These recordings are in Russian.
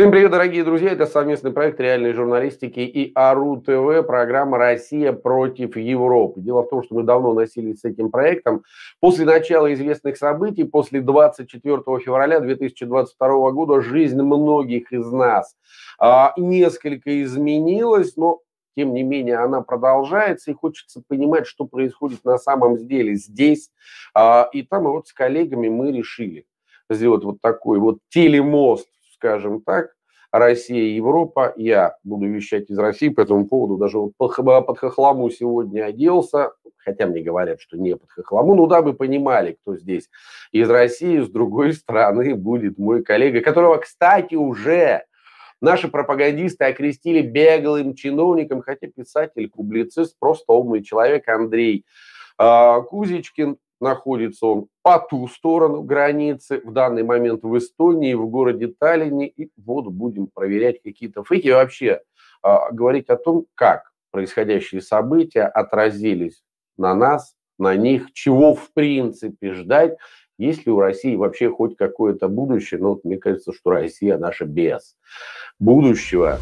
Всем привет, дорогие друзья! Это совместный проект реальной журналистики и АРУ ТВ, программа «Россия против Европы». Дело в том, что мы давно носились с этим проектом. После начала известных событий, после 24 февраля 2022 года, жизнь многих из нас а, несколько изменилась, но тем не менее она продолжается, и хочется понимать, что происходит на самом деле здесь а, и там. И вот с коллегами мы решили сделать вот такой вот телемост скажем так, Россия, Европа. Я буду вещать из России по этому поводу. Даже вот под хохлому сегодня оделся, хотя мне говорят, что не под хохлому. Ну да, вы понимали, кто здесь из России, с другой стороны будет мой коллега, которого, кстати, уже наши пропагандисты окрестили беглым чиновником, хотя писатель, публицист, просто умный человек Андрей а, Кузичкин находится он по ту сторону границы, в данный момент в Эстонии, в городе Таллине, и вот будем проверять какие-то фейки. вообще а, говорить о том, как происходящие события отразились на нас, на них, чего в принципе ждать, есть ли у России вообще хоть какое-то будущее? Ну, вот мне кажется, что Россия наша без будущего.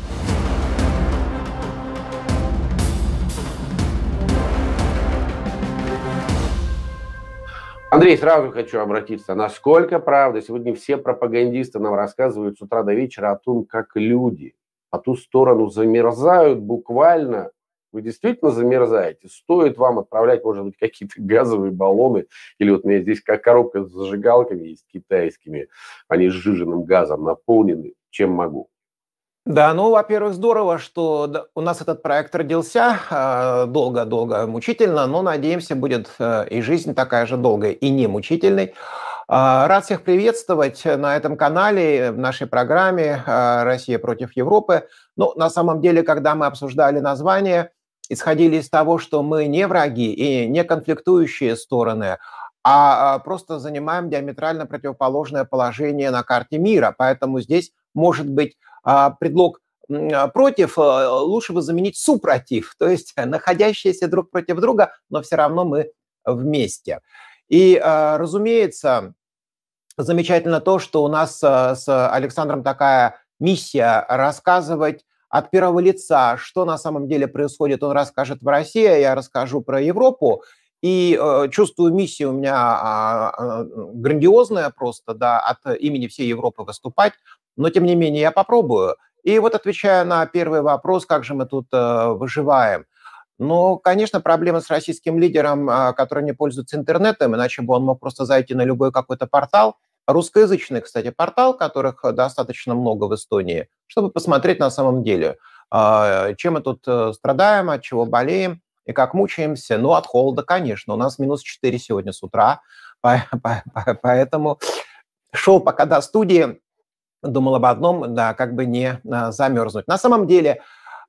Андрей, сразу хочу обратиться. Насколько правда, сегодня все пропагандисты нам рассказывают с утра до вечера о том, как люди по ту сторону замерзают буквально. Вы действительно замерзаете? Стоит вам отправлять, может быть, какие-то газовые баллоны? Или вот у меня здесь как коробка с зажигалками есть китайскими, они с жиженным газом наполнены. Чем могу? Да, ну, во-первых, здорово, что у нас этот проект родился а, долго-долго, мучительно, но, надеемся, будет э, и жизнь такая же долгая и не мучительной. А, рад всех приветствовать на этом канале, в нашей программе а, «Россия против Европы». Ну, на самом деле, когда мы обсуждали название, исходили из того, что мы не враги и не конфликтующие стороны, а просто занимаем диаметрально противоположное положение на карте мира. Поэтому здесь может быть а, предлог а, против, э, лучше бы заменить супротив, то есть находящиеся друг против друга, но все равно мы вместе. И, а, разумеется, замечательно то, что у нас э, с Александром такая миссия рассказывать от первого лица, что на самом деле происходит. Он расскажет в России, я расскажу про Европу. И э, чувствую, миссию у меня э, грандиозная просто, да, от имени всей Европы выступать но тем не менее я попробую. И вот отвечая на первый вопрос, как же мы тут э, выживаем, ну, конечно, проблема с российским лидером, э, который не пользуется интернетом, иначе бы он мог просто зайти на любой какой-то портал, русскоязычный, кстати, портал, которых достаточно много в Эстонии, чтобы посмотреть на самом деле, э, чем мы тут э, страдаем, от чего болеем и как мучаемся. Ну, от холода, конечно, у нас минус 4 сегодня с утра, поэтому шел пока до студии, думал об одном, да, как бы не а, замерзнуть. На самом деле,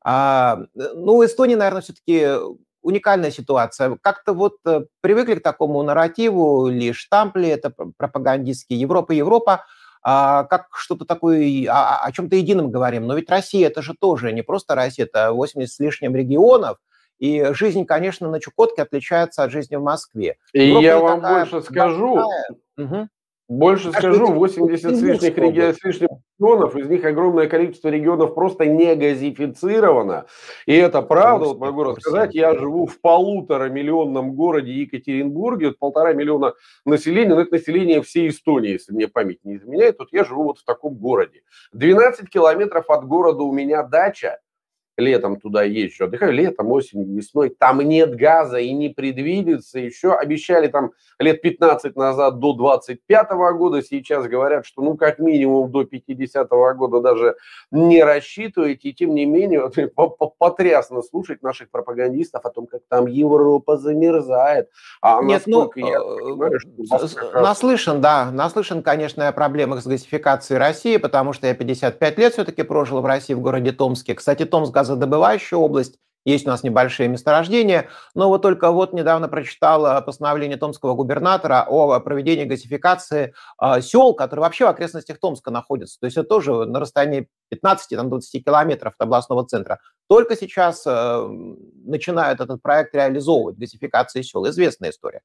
а, ну, Эстония, наверное, все-таки уникальная ситуация. Как-то вот э, привыкли к такому нарративу, лишь штампли, это пропагандистский. Европа, Европа, а, как что-то такое, о, о чем-то едином говорим. Но ведь Россия, это же тоже не просто Россия, это 80 с лишним регионов, и жизнь, конечно, на Чукотке отличается от жизни в Москве. И Европа я вам больше скажу, угу. Больше а скажу, 80 с лишним реги... с лишних регионов, из них огромное количество регионов просто не газифицировано. И это правда, вот могу рассказать, я живу в полутора миллионном городе Екатеринбурге, вот полтора миллиона населения, но это население всей Эстонии, если мне память не изменяет, вот я живу вот в таком городе. 12 километров от города у меня дача, летом туда езжу, отдыхаю, летом, осенью, весной, там нет газа и не предвидится еще. Обещали там лет 15 назад до 25 года, сейчас говорят, что ну как минимум до 50 года даже не рассчитывают. И тем не менее, вот, потрясно слушать наших пропагандистов о том, как там Европа замерзает. А нет, ну, я э, понимаю, что... наслышан, да, наслышан, конечно, о проблемах с газификацией России, потому что я 55 лет все-таки прожил в России, в городе Томске. Кстати, Томск газодобывающая область, есть у нас небольшие месторождения, но вот только вот недавно прочитала постановление томского губернатора о проведении газификации а, сел, которые вообще в окрестностях Томска находятся. То есть это тоже на расстоянии 15-20 километров от областного центра. Только сейчас э, начинают этот проект реализовывать, газификации сел. Известная история.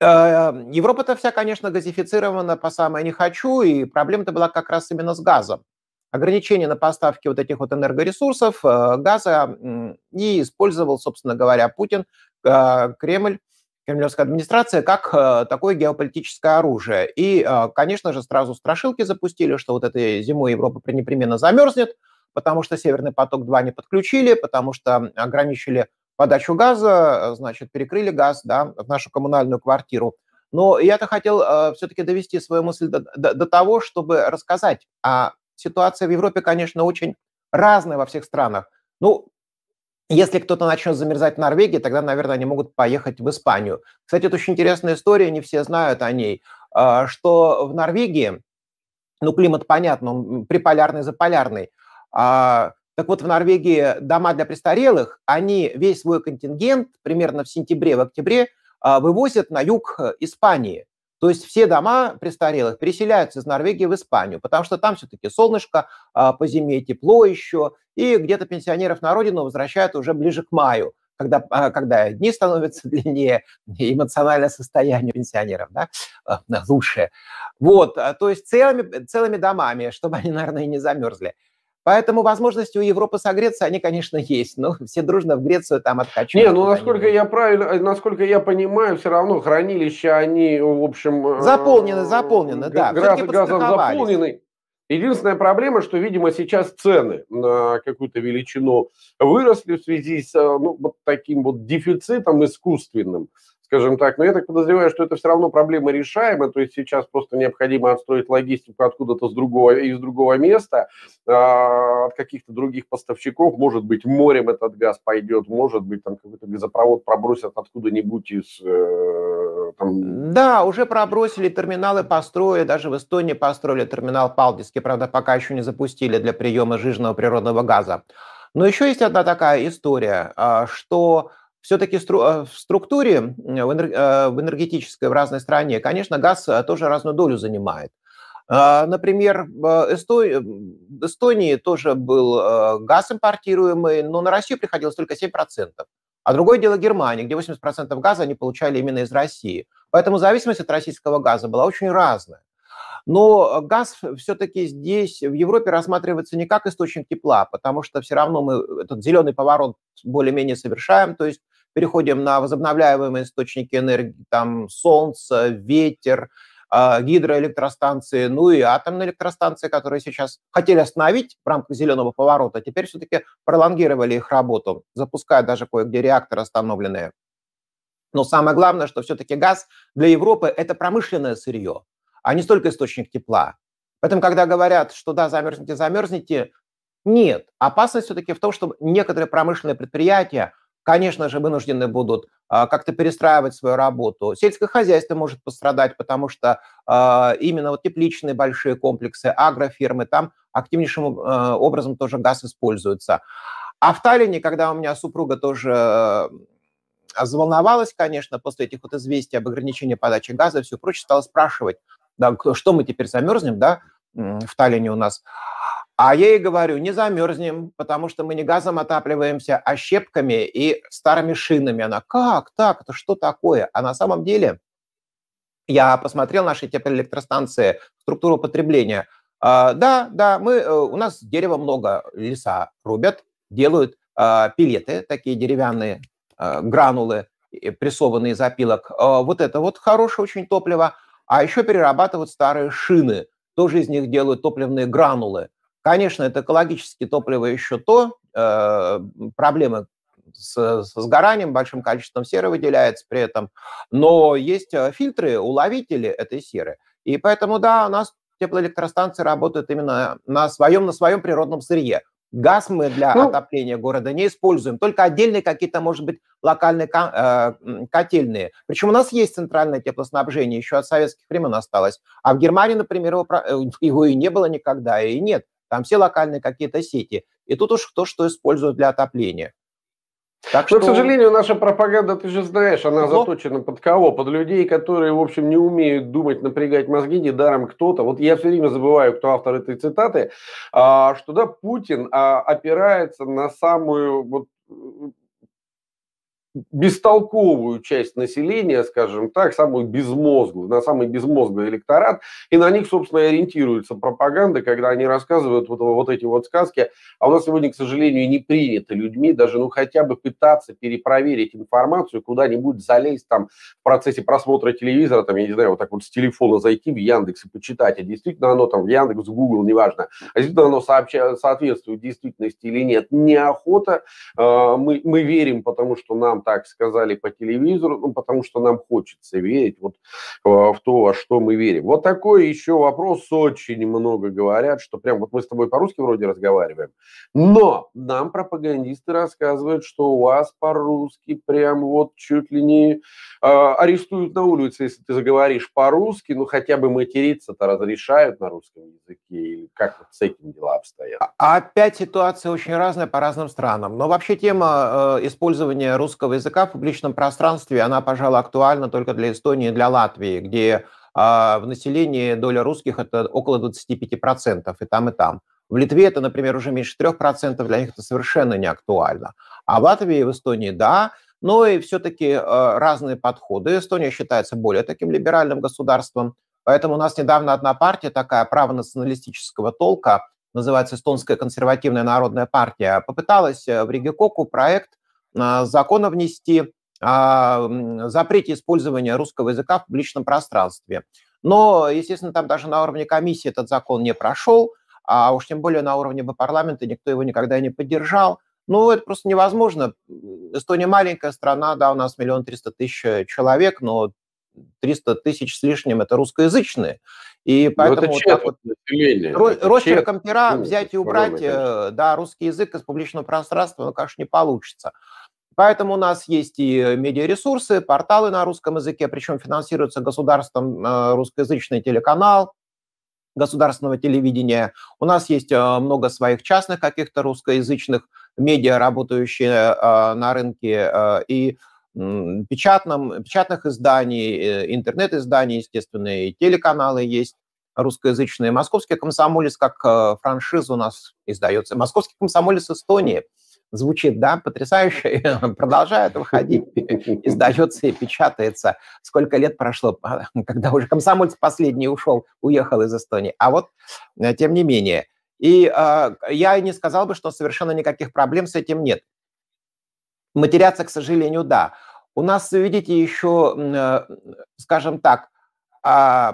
Э, Европа-то вся, конечно, газифицирована по самое не хочу, и проблема-то была как раз именно с газом ограничения на поставки вот этих вот энергоресурсов, э, газа, и использовал, собственно говоря, Путин, э, Кремль, кремлевская администрация, как э, такое геополитическое оружие. И, конечно же, сразу страшилки запустили, что вот этой зимой Европа непременно замерзнет, потому что «Северный поток-2» не подключили, потому что ограничили подачу газа, значит, перекрыли газ да, в нашу коммунальную квартиру. Но я-то хотел э, все-таки довести свою мысль до, до, до того, чтобы рассказать о ситуация в Европе, конечно, очень разная во всех странах. Ну, если кто-то начнет замерзать в Норвегии, тогда, наверное, они могут поехать в Испанию. Кстати, это очень интересная история, не все знают о ней, а, что в Норвегии, ну, климат, понятно, он приполярный, заполярный, а, так вот, в Норвегии дома для престарелых, они весь свой контингент примерно в сентябре, в октябре а, вывозят на юг э, Испании. То есть все дома престарелых переселяются из Норвегии в Испанию, потому что там все-таки солнышко, а, по зиме тепло еще, и где-то пенсионеров на родину возвращают уже ближе к маю, когда, а, когда дни становятся длиннее, эмоциональное состояние пенсионеров да, а, лучше. Вот, то есть целыми, целыми домами, чтобы они, наверное, и не замерзли. Поэтому возможности у Европы согреться, они, конечно, есть. Но все дружно в Грецию там откачивают. Не, ну насколько я правильно, э, насколько я понимаю, все равно хранилища, они, э, в общем... Э, заполнены, заполнены, да. Газ, газом заполнены. Единственная проблема, что, видимо, сейчас цены на какую-то величину выросли в связи с ну, вот таким вот дефицитом искусственным скажем так. Но я так подозреваю, что это все равно проблема решаемая, то есть сейчас просто необходимо отстроить логистику откуда-то с другого, из другого места, а, от каких-то других поставщиков, может быть, морем этот газ пойдет, может быть, там какой-то газопровод пробросят откуда-нибудь из э, там... Да, уже пробросили терминалы, построили, даже в Эстонии построили терминал Палдиский, правда, пока еще не запустили для приема жирного природного газа. Но еще есть одна такая история, а, что все-таки э, в структуре, э, в энергетической, в разной стране, конечно, газ э, тоже разную долю занимает. Например, в Эстонии тоже был газ импортируемый, но на Россию приходилось только 7%. А другое дело Германия, где 80% газа они получали именно из России. Поэтому зависимость от российского газа была очень разная. Но э, газ все-таки здесь, в Европе, рассматривается не как источник тепла, потому что все равно мы э, этот зеленый поворот более-менее совершаем, то есть переходим на возобновляемые источники энергии, там солнце, ветер, а, гидроэлектростанции, ну и атомные электростанции, которые сейчас хотели остановить в рамках зеленого поворота, теперь все-таки пролонгировали их работу, запуская даже кое-где реакторы остановленные. Но самое главное, что все-таки газ для Европы – это промышленное сырье а не столько источник тепла. Поэтому, когда говорят, что да, замерзните, замерзните, нет. Опасность все-таки в том, что некоторые промышленные предприятия, конечно же, вынуждены будут а, как-то перестраивать свою работу. Сельское хозяйство может пострадать, потому что а, именно вот тепличные большие комплексы, агрофирмы, там активнейшим а, образом тоже газ используется. А в Таллине, когда у меня супруга тоже заволновалась, конечно, после этих вот известий об ограничении подачи газа и все прочее, стала спрашивать, да, что мы теперь замерзнем, да, в Таллине у нас. А я ей говорю, не замерзнем, потому что мы не газом отапливаемся, а щепками и старыми шинами. Она, как так, это что такое? А на самом деле я посмотрел наши теплоэлектростанции, структуру потребления. А, да, да, мы, э, у нас дерева много, леса рубят, делают а, пилеты, такие деревянные а, гранулы, прессованные из опилок. А, вот это вот хорошее очень топливо – а еще перерабатывают старые шины, тоже из них делают топливные гранулы. Конечно, это экологически топливо еще то, э, проблемы с, с сгоранием, большим количеством серы выделяется при этом, но есть э, фильтры, уловители этой серы. И поэтому, да, у нас теплоэлектростанции работают именно на своем, на своем природном сырье. Газ мы для ну, отопления города не используем, только отдельные какие-то, может быть, локальные э, котельные. Причем у нас есть центральное теплоснабжение, еще от советских времен осталось. А в Германии, например, его, э, его и не было никогда, и нет. Там все локальные какие-то сети. И тут уж кто что использует для отопления. Так Но, что... к сожалению, наша пропаганда, ты же знаешь, она Но... заточена под кого? Под людей, которые, в общем, не умеют думать, напрягать мозги, недаром кто-то. Вот я все время забываю, кто автор этой цитаты, а, что да, Путин а, опирается на самую вот бестолковую часть населения, скажем так, самую безмозглую, на самый безмозглый электорат, и на них, собственно, и ориентируется пропаганда, когда они рассказывают вот, вот эти вот сказки, а у нас сегодня, к сожалению, не принято людьми даже, ну, хотя бы пытаться перепроверить информацию, куда-нибудь залезть там в процессе просмотра телевизора, там, я не знаю, вот так вот с телефона зайти в Яндекс и почитать, а действительно оно там в Яндекс, в Google, неважно, а действительно оно сообща... соответствует действительности или нет. Неохота, э, мы, мы верим, потому что нам так сказали по телевизору, ну, потому что нам хочется верить вот а, в то, во что мы верим. Вот такой еще вопрос. Очень много говорят, что прям вот мы с тобой по-русски вроде разговариваем, но нам пропагандисты рассказывают, что у вас по-русски прям вот чуть ли не э, арестуют на улице, если ты заговоришь по-русски, ну хотя бы материться-то разрешают на русском языке, или как вот с этим дела обстоят? А опять ситуация очень разная по разным странам, но вообще тема э, использования русского языка в публичном пространстве, она, пожалуй, актуальна только для Эстонии и для Латвии, где а, в населении доля русских – это около 25%, и там, и там. В Литве это, например, уже меньше 3%, для них это совершенно не актуально. А в Латвии и в Эстонии – да, но и все-таки э, разные подходы. Эстония считается более таким либеральным государством, поэтому у нас недавно одна партия такая правонационалистического толка, называется Эстонская консервативная народная партия, попыталась э, в Риге-Коку проект а, закона внести о а, запрете использования русского языка в публичном пространстве. Но, естественно, там даже на уровне комиссии этот закон не прошел, а уж тем более на уровне бы парламента никто его никогда не поддержал. Ну, это просто невозможно. Эстония маленькая страна, да, у нас миллион триста тысяч э, человек, но 300 тысяч с лишним это русскоязычные. И ну, поэтому вот так вот росчерком пера взять и убрать, э, да, русский язык из публичного пространства, ну, конечно, не получится. Поэтому у нас есть и медиаресурсы, порталы на русском языке, причем финансируется государством э, русскоязычный телеканал, государственного телевидения. У нас есть э, много своих частных каких-то русскоязычных медиа, работающие э, на рынке и печатном, печатных изданий, интернет-изданий, естественно, и телеканалы есть русскоязычные. Московский комсомолец как франшиза у нас издается. Московский комсомолец Эстонии – звучит, да, потрясающе, Продолжает выходить, издается и печатается. Сколько лет прошло, а, когда уже комсомольц последний ушел, уехал из Эстонии. А вот, э, тем не менее. И э, я не сказал бы, что совершенно никаких проблем с этим нет. Матеряться, к сожалению, да. У нас, видите, еще, э, скажем так, э,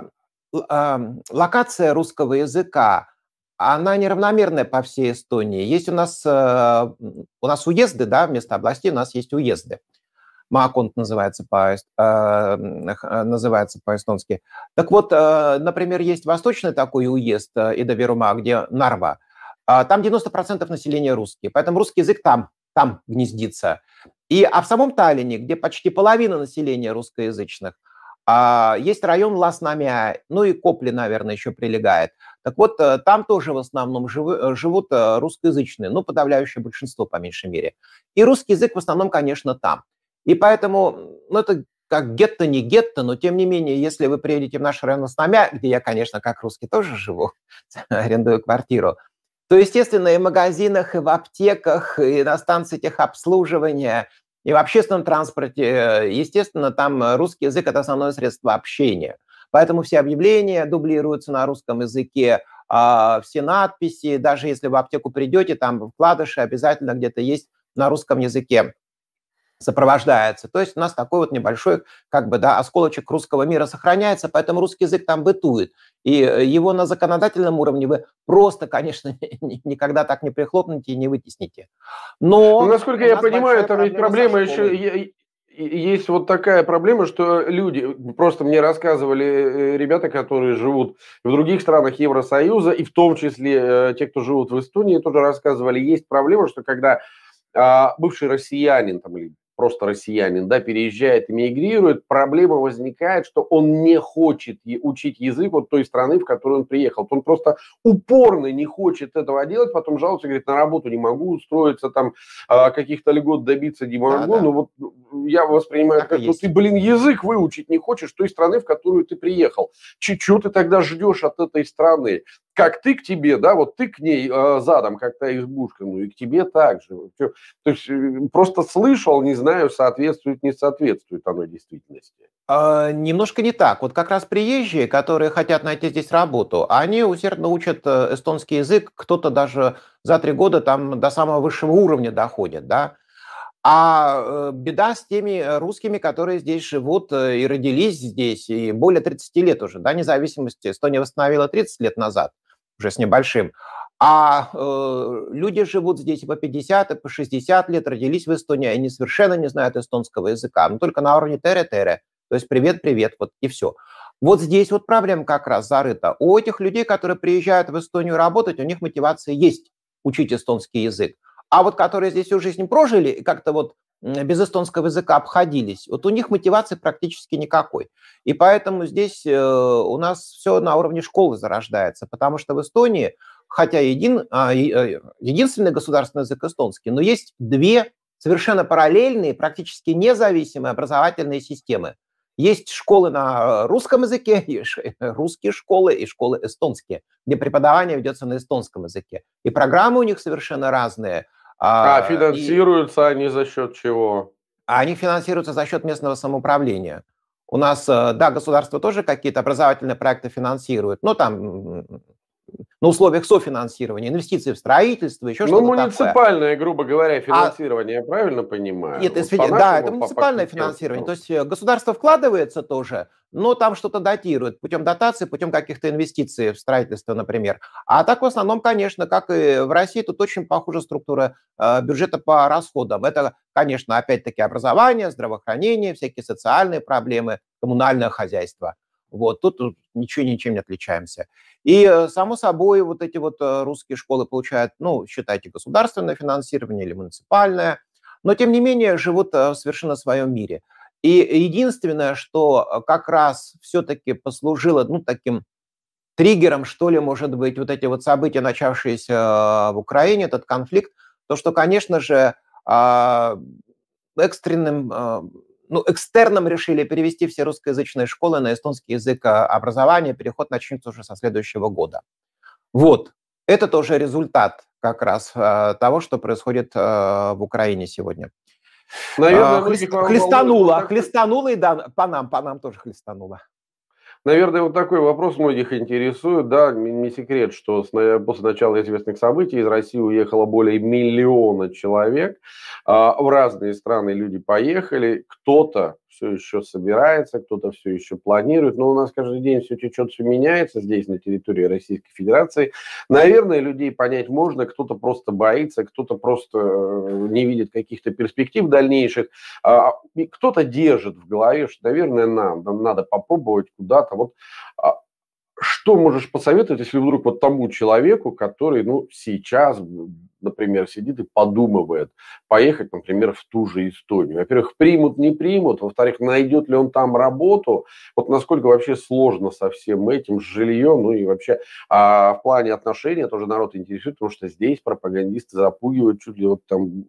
э, локация русского языка – она неравномерная по всей Эстонии. Есть у нас, э, у нас уезды, да, вместо областей у нас есть уезды. Мааконт называется, по, э, э, называется по-эстонски. Так вот, например, есть восточный такой уезд Идаверума, где Нарва. А, там 90% населения русские, поэтому русский язык там, там гнездится. И, а в самом Таллине, где почти половина населения русскоязычных, а, есть район Ласнамя, ну и Копли, наверное, еще прилегает – так вот, э, там тоже в основном живы, э, живут э, русскоязычные, ну, подавляющее большинство, по меньшей мере. И русский язык в основном, конечно, там. И поэтому, ну, это как гетто, не гетто, но тем не менее, если вы приедете в наш район Осномя, где я, конечно, как русский тоже живу, арендую квартиру, то, естественно, и в магазинах, и в аптеках, и на станции техобслуживания, и в общественном транспорте, естественно, там русский язык – это основное средство общения. Поэтому все объявления дублируются на русском языке, а, все надписи, даже если в аптеку придете, там вкладыши обязательно где-то есть на русском языке сопровождается. То есть у нас такой вот небольшой, как бы, да, осколочек русского мира сохраняется, поэтому русский язык там бытует. И э, его на законодательном уровне вы просто, конечно, никогда так не прихлопните и не вытесните. Но... Ну, насколько я понимаю, там ведь проблема еще есть вот такая проблема, что люди, просто мне рассказывали э, ребята, которые живут в других странах Евросоюза, и в том числе э, те, кто живут в Эстонии, тоже рассказывали, есть проблема, что когда а, бывший россиянин там, или просто россиянин, да, переезжает, мигрирует, проблема возникает, что он не хочет учить язык вот той страны, в которую он приехал. Он просто упорно не хочет этого делать, потом жалуется, говорит, на работу не могу устроиться, там а, каких-то льгот добиться не могу. Да, да. Но ну вот ну, я воспринимаю так, как, ну ты, блин, язык выучить не хочешь той страны, в которую ты приехал. Чего ты тогда ждешь от этой страны? как ты к тебе, да, вот ты к ней э, задом, как та избушка, ну и к тебе также. То есть э, просто слышал, не знаю, соответствует, не соответствует оно действительности. Э, немножко не так. Вот как раз приезжие, которые хотят найти здесь работу, они усердно учат э, эстонский язык, кто-то даже за три года там до самого высшего уровня доходит, да. А э, беда с теми русскими, которые здесь живут и родились здесь, и более 30 лет уже, да, независимости Эстония восстановила 30 лет назад уже с небольшим. А э, люди живут здесь по 50 по 60 лет, родились в Эстонии, они совершенно не знают эстонского языка, но ну, только на уровне тере-тере, то есть привет-привет, вот и все. Вот здесь вот проблема как раз зарыта. У этих людей, которые приезжают в Эстонию работать, у них мотивация есть учить эстонский язык. А вот которые здесь всю жизнь прожили и как-то вот без эстонского языка обходились. Вот у них мотивации практически никакой. И поэтому здесь э, у нас все на уровне школы зарождается, потому что в Эстонии, хотя един, а, э, единственный государственный язык эстонский, но есть две совершенно параллельные, практически независимые образовательные системы. Есть школы на э, русском языке, русские школы и школы эстонские, где преподавание ведется на эстонском языке. И программы у них совершенно разные – а, а финансируются и... они за счет чего? Они финансируются за счет местного самоуправления. У нас, э, да, государство тоже какие-то образовательные проекты финансирует, но ну, там на условиях софинансирования, инвестиции в строительство, еще ну, что-то такое. Ну, муниципальное, грубо говоря, а финансирование, а... я правильно понимаю? Нет, вот фи... да, это муниципальное финансирование. То есть э, государство вкладывается тоже, но там что-то датирует путем дотации, путем каких-то инвестиций в строительство, например. А так в основном, конечно, как и в России, тут очень похожа структура э, бюджета по расходам. Это, конечно, опять-таки образование, здравоохранение, всякие социальные проблемы, коммунальное хозяйство – вот, тут ничего ничем не отличаемся. И, э, само собой, вот эти вот э, русские школы получают, ну, считайте, государственное финансирование или муниципальное, но, тем не менее, живут э, в совершенно своем мире. И единственное, что как раз все-таки послужило, ну, таким триггером, что ли, может быть, вот эти вот события, начавшиеся в Украине, этот конфликт, то, что, конечно же, а, экстренным ну, экстерном решили перевести все русскоязычные школы на эстонский язык а, образования. Переход начнется уже со следующего года. Вот. Это тоже результат как раз а, того, что происходит а, в Украине сегодня. Наверное, Хлест, типа хлестануло, хлестануло и да, по нам, по нам тоже хлестануло. Наверное, вот такой вопрос многих интересует. Да, не секрет, что после начала известных событий из России уехало более миллиона человек. А, в разные страны люди поехали. Кто-то все еще собирается, кто-то все еще планирует, но у нас каждый день все течет, все меняется здесь, на территории Российской Федерации. Наверное, людей понять можно, кто-то просто боится, кто-то просто э, не видит каких-то перспектив дальнейших, а, кто-то держит в голове, что, наверное, нам, нам надо попробовать куда-то вот а, что можешь посоветовать, если вдруг вот тому человеку, который ну, сейчас например, сидит и подумывает поехать, например, в ту же Эстонию. Во-первых, примут, не примут. Во-вторых, найдет ли он там работу. Вот насколько вообще сложно со всем этим, с жильем, ну и вообще а в плане отношений тоже народ интересует, потому что здесь пропагандисты запугивают чуть ли вот там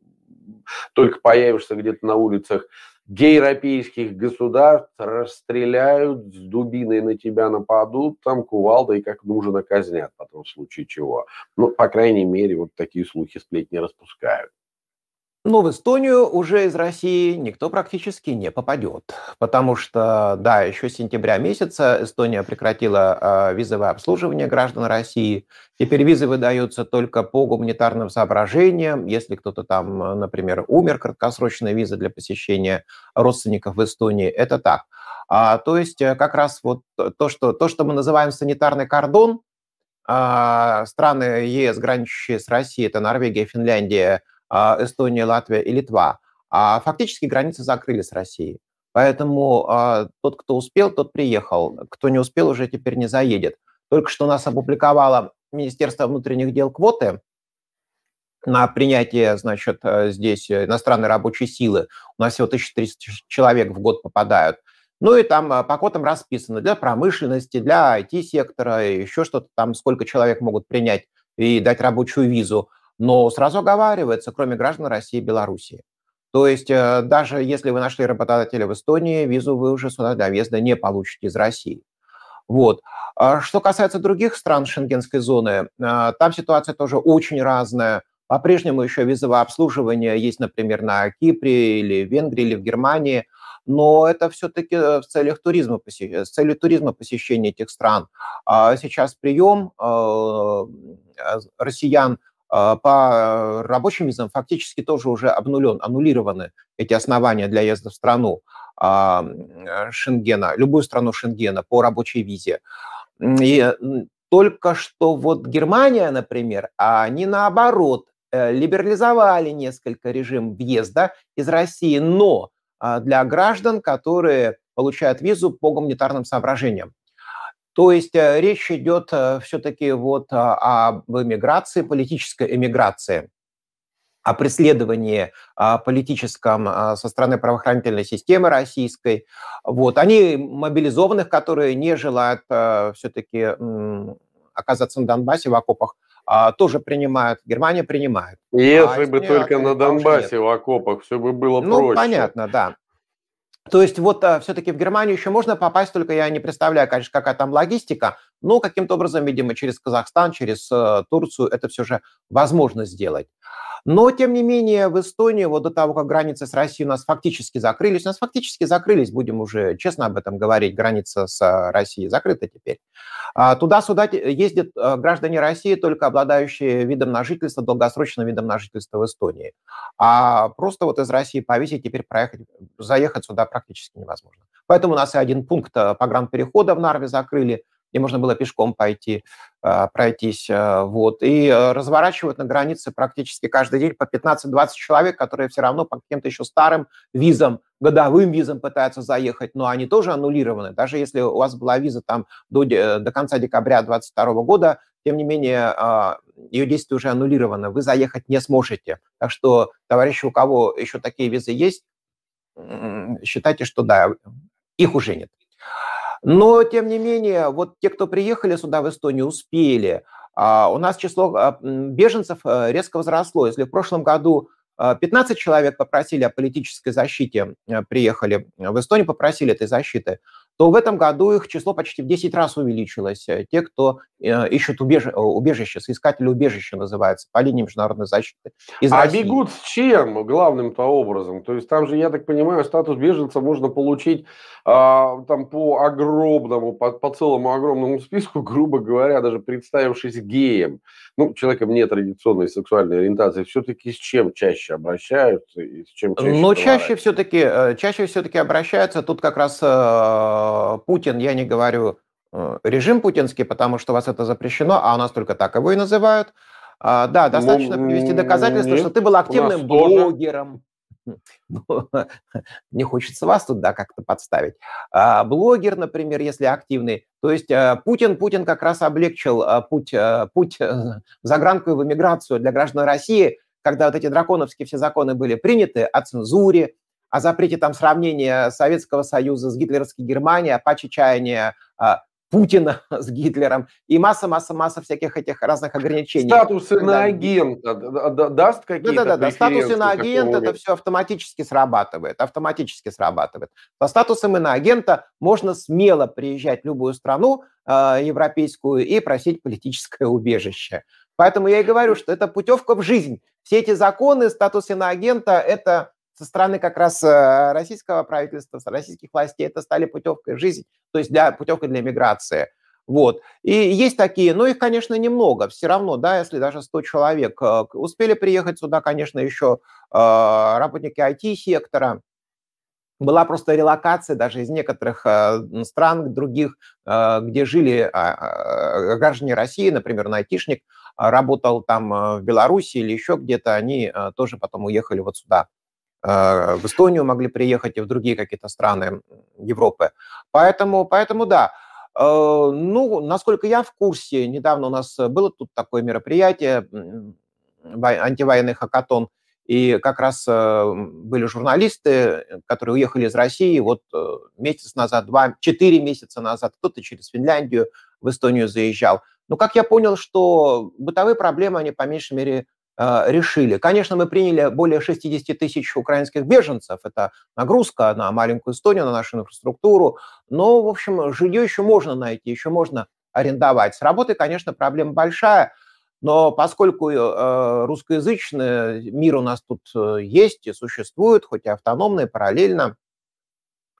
только появишься где-то на улицах гейропейских государств расстреляют, с дубиной на тебя нападут, там кувалдой как нужно казнят потом в случае чего. Ну, по крайней мере, вот такие слухи сплетни распускают. Но в Эстонию уже из России никто практически не попадет, потому что, да, еще с сентября месяца Эстония прекратила э, визовое обслуживание граждан России. Теперь визы выдаются только по гуманитарным соображениям. Если кто-то там, например, умер, краткосрочная виза для посещения родственников в Эстонии, это так. А, то есть э, как раз вот то, что, то, что мы называем санитарный кордон, а, страны ЕС, граничащие с Россией, это Норвегия, Финляндия – а, Эстония, Латвия и Литва. А фактически границы закрыли с Россией. Поэтому а, тот, кто успел, тот приехал. Кто не успел, уже теперь не заедет. Только что у нас опубликовало Министерство внутренних дел квоты на принятие, значит, э, здесь э, иностранной рабочей силы. У нас всего 1300 человек в год попадают. Ну и там э, по квотам расписано для промышленности, для IT-сектора, еще что-то там, сколько человек могут принять и дать рабочую визу. Но сразу оговаривается, кроме граждан России и Белоруссии. То есть э, даже если вы нашли работодателя в Эстонии, визу вы уже сюда для въезда не получите из России. Вот. А что касается других стран шенгенской зоны, э, там ситуация тоже очень разная. По-прежнему еще визовое обслуживание есть, например, на Кипре или в Венгрии или в Германии, но это все-таки э, в целях туризма, с целью туризма посещения этих стран. А сейчас прием россиян а, по рабочим визам фактически тоже уже обнулен, аннулированы эти основания для езда в страну а, Шенгена, любую страну Шенгена по рабочей визе. И только что вот Германия, например, они наоборот э, либерализовали несколько режим въезда из России, но а, для граждан, которые получают визу по гуманитарным соображениям. То есть э, речь идет э, все-таки вот э, об эмиграции, политической эмиграции о преследовании а, политическом а, со стороны правоохранительной системы российской. Вот. Они мобилизованных, которые не желают все-таки оказаться на Донбассе в окопах, а, тоже принимают, Германия принимает. Если а бы только на Донбассе в окопах, все бы было ну, проще. Ну, понятно, да. То есть вот а, все-таки в Германию еще можно попасть, только я не представляю, конечно, какая там логистика, но каким-то образом, видимо, через Казахстан, через э, Турцию это все же возможно сделать. Но, тем не менее, в Эстонии вот до того, как границы с Россией у нас фактически закрылись, у нас фактически закрылись, будем уже честно об этом говорить, граница с э, Россией закрыта теперь. А, Туда-сюда ездят э, граждане России, только обладающие видом на жительство, долгосрочным видом на жительство в Эстонии. А просто вот из России повесить, теперь проехать, заехать сюда практически невозможно. Поэтому у нас и один пункт э, погранперехода в Нарве закрыли, где можно было пешком пойти, э, пройтись. Э, вот. И э, разворачивают на границе практически каждый день по 15-20 человек, которые все равно по каким-то еще старым визам, годовым визам пытаются заехать, но они тоже аннулированы. Даже если у вас была виза там до, до конца декабря 2022 года, тем не менее, а, ее действие уже аннулировано, вы заехать не сможете. Так что, товарищи, у кого еще такие визы есть, считайте, что да, их уже нет. Но, тем не менее, вот те, кто приехали сюда в Эстонию, успели. А, у нас число а, беженцев э, резко возросло. Если в прошлом году 15 э, человек попросили о политической защите, э, приехали в Эстонию, попросили этой защиты, то в этом году их число почти в 10 раз увеличилось. Э, те, кто э, ищут убеж... Э, убежище, соискатели убежища называются по линии международной защиты. Из а России. бегут с чем главным-то образом? То есть там же, я так понимаю, статус беженца можно получить э, там по огромному, по, по целому огромному списку, грубо говоря, даже представившись геем. Ну, человеком нетрадиционной сексуальной ориентации. Все-таки с чем чаще обращаются и с чем чаще? Ну, чаще все-таки, э, чаще все-таки обращаются. Тут как раз э, Путин, я не говорю э, режим путинский, потому что у вас это запрещено, а у нас только так его и называют. А, да, ну, достаточно привести доказательства, нет, что ты был активным блогером. Ну, не хочется вас туда как-то подставить. А, блогер, например, если активный. То есть э, Путин, Путин как раз облегчил э, путь, путь в загранку и в эмиграцию для граждан России, когда вот эти драконовские все законы были приняты о цензуре, о запрете там сравнения Советского Союза с гитлеровской Германией, о паче чаяния а, Путина с Гитлером и масса-масса-масса всяких этих разных ограничений. Статус иноагента да. даст какие-то Да-да-да, статус иноагента это все автоматически срабатывает, автоматически срабатывает. Со статусом иноагента можно смело приезжать в любую страну э, европейскую и просить политическое убежище. Поэтому я и говорю, что это путевка в жизнь. Все эти законы, статус иноагента – это со стороны как раз э, российского правительства, российских властей это стали путевкой в жизнь, то есть для, путевкой для миграции. Вот. И есть такие, но их, конечно, немного. Все равно, да, если даже 100 человек э, успели приехать сюда, конечно, еще э, работники IT-сектора. Была просто релокация даже из некоторых стран, других, где жили а, а, граждане России, например, айтишник работал там в Беларуси или еще где-то, они тоже потом уехали вот сюда. Э, в Эстонию могли приехать и в другие какие-то страны Европы. Поэтому, поэтому да. Э, ну, насколько я в курсе, недавно у нас было тут такое мероприятие, антивоенный хакатон, и как раз э, были журналисты, которые уехали из России вот месяц назад, два, четыре месяца назад, кто-то через Финляндию в Эстонию заезжал. Но ну, как я понял, что бытовые проблемы, они по меньшей мере Э, решили. Конечно, мы приняли более 60 тысяч украинских беженцев. Это нагрузка на маленькую Эстонию, на нашу инфраструктуру. Но, в общем, жилье еще можно найти, еще можно арендовать. С работой, конечно, проблема большая. Но поскольку э, русскоязычный мир у нас тут э, есть и существует, хоть и автономный, параллельно,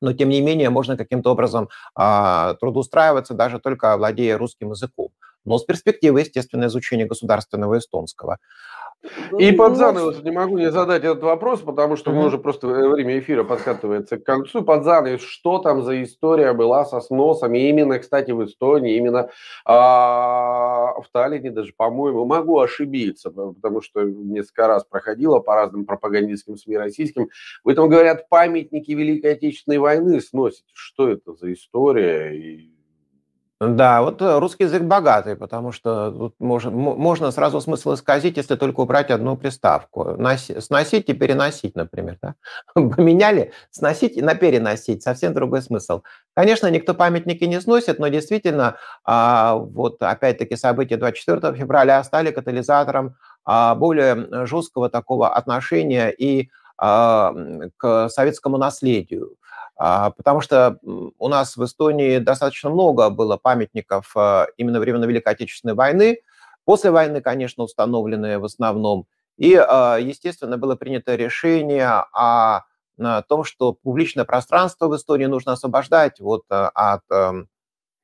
но тем не менее можно каким-то образом э, трудоустраиваться, даже только владея русским языком но с перспективы, естественно, изучения государственного эстонского. И под ну, занавес не могу не задать этот вопрос, потому что мы уже просто э, время эфира подкатывается к концу. Под занавес, что там за история была со сносами? Именно, кстати, в Эстонии, именно а, в Таллине даже, по-моему, могу ошибиться, потому что несколько раз проходило по разным пропагандистским СМИ российским. В этом говорят, памятники Великой Отечественной войны сносят. Что это за история? И да, вот э, русский язык богатый, потому что тут можно, можно сразу смысл исказить, если только убрать одну приставку. Носи, сносить и переносить, например. Да? Поменяли сносить на переносить, совсем другой смысл. Конечно, никто памятники не сносит, но действительно, а, вот опять-таки события 24 февраля стали катализатором а, более э, жесткого такого отношения и а, к советскому наследию а, потому что у нас в Эстонии достаточно много было памятников а, именно времена Великой Отечественной войны. После войны, конечно, установленные в основном. И, а, естественно, было принято решение о том, что публичное пространство в Эстонии нужно освобождать вот от эм,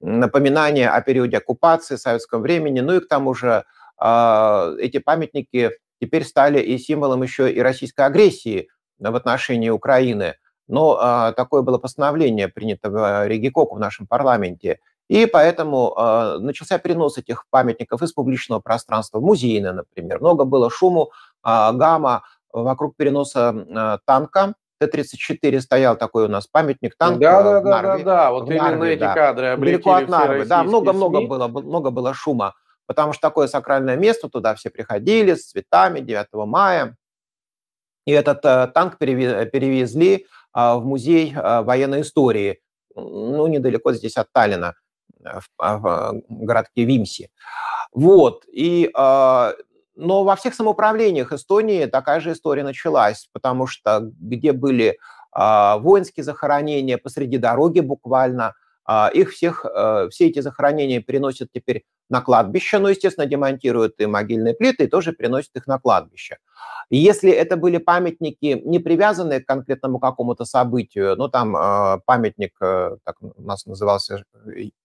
напоминания о периоде оккупации, советском времени. Ну и к тому же эти памятники теперь стали и символом еще и российской агрессии в отношении Украины – но а, такое было постановление принято в Регикоку в нашем парламенте, и поэтому а, начался перенос этих памятников из публичного пространства в музейное, например. Много было шуму, а, гамма вокруг переноса а, танка, Т-34 стоял такой у нас памятник танка. Да, да, да, да, да. Вот именно Нарве, эти да. кадры облетели от Нарвы, да, много-много было, много было шума, потому что такое сакральное место, туда все приходили с цветами 9 мая. И этот э, танк перевезли а, в музей а, военной истории, ну, недалеко здесь от Таллина, а, в, э, городке Вимси. Вот, и но во всех самоуправлениях Эстонии такая же история началась, потому что где были воинские захоронения посреди дороги буквально, а, их всех, э, все эти захоронения переносят теперь на кладбище, но, ну, естественно, демонтируют и могильные плиты, и тоже приносят их на кладбище. если это были памятники, не привязанные к конкретному какому-то событию, ну, там э, памятник, э, так у нас назывался,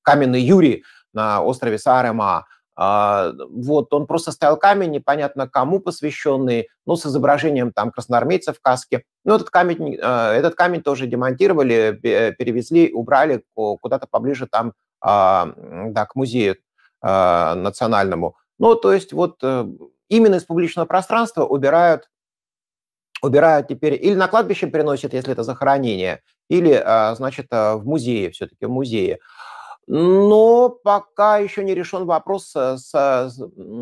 каменный Юрий на острове Саарема, а, вот, он просто ставил камень, непонятно кому посвященный, ну, с изображением там красноармейца в каске. Ну этот камень, а, этот камень тоже демонтировали, перевезли, убрали куда-то поближе там, а, да, к музею национальному. Ну, то есть вот э, именно из публичного пространства убирают убирают теперь или на кладбище приносят, если это захоронение, или, значит, в музее все-таки, в музее но пока еще не решен вопрос э, с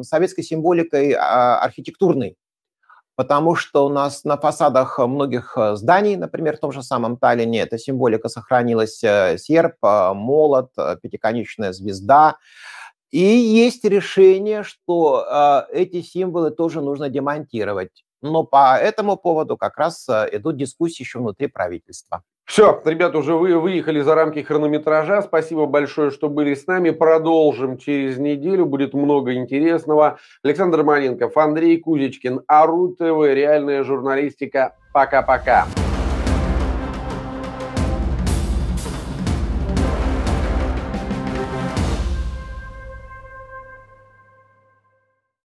советской символикой а, архитектурной, потому что у нас на фасадах многих э, зданий, например, в том же самом Таллине, эта символика сохранилась э, серп, молот, пятиконечная звезда, и есть решение, что эти символы тоже нужно демонтировать. Но по этому поводу как раз идут дискуссии еще внутри правительства. Все, ребята, уже вы выехали за рамки хронометража. Спасибо большое, что были с нами. Продолжим через неделю. Будет много интересного. Александр Маненков, Андрей Кузичкин, АРУ ТВ, реальная журналистика. Пока-пока.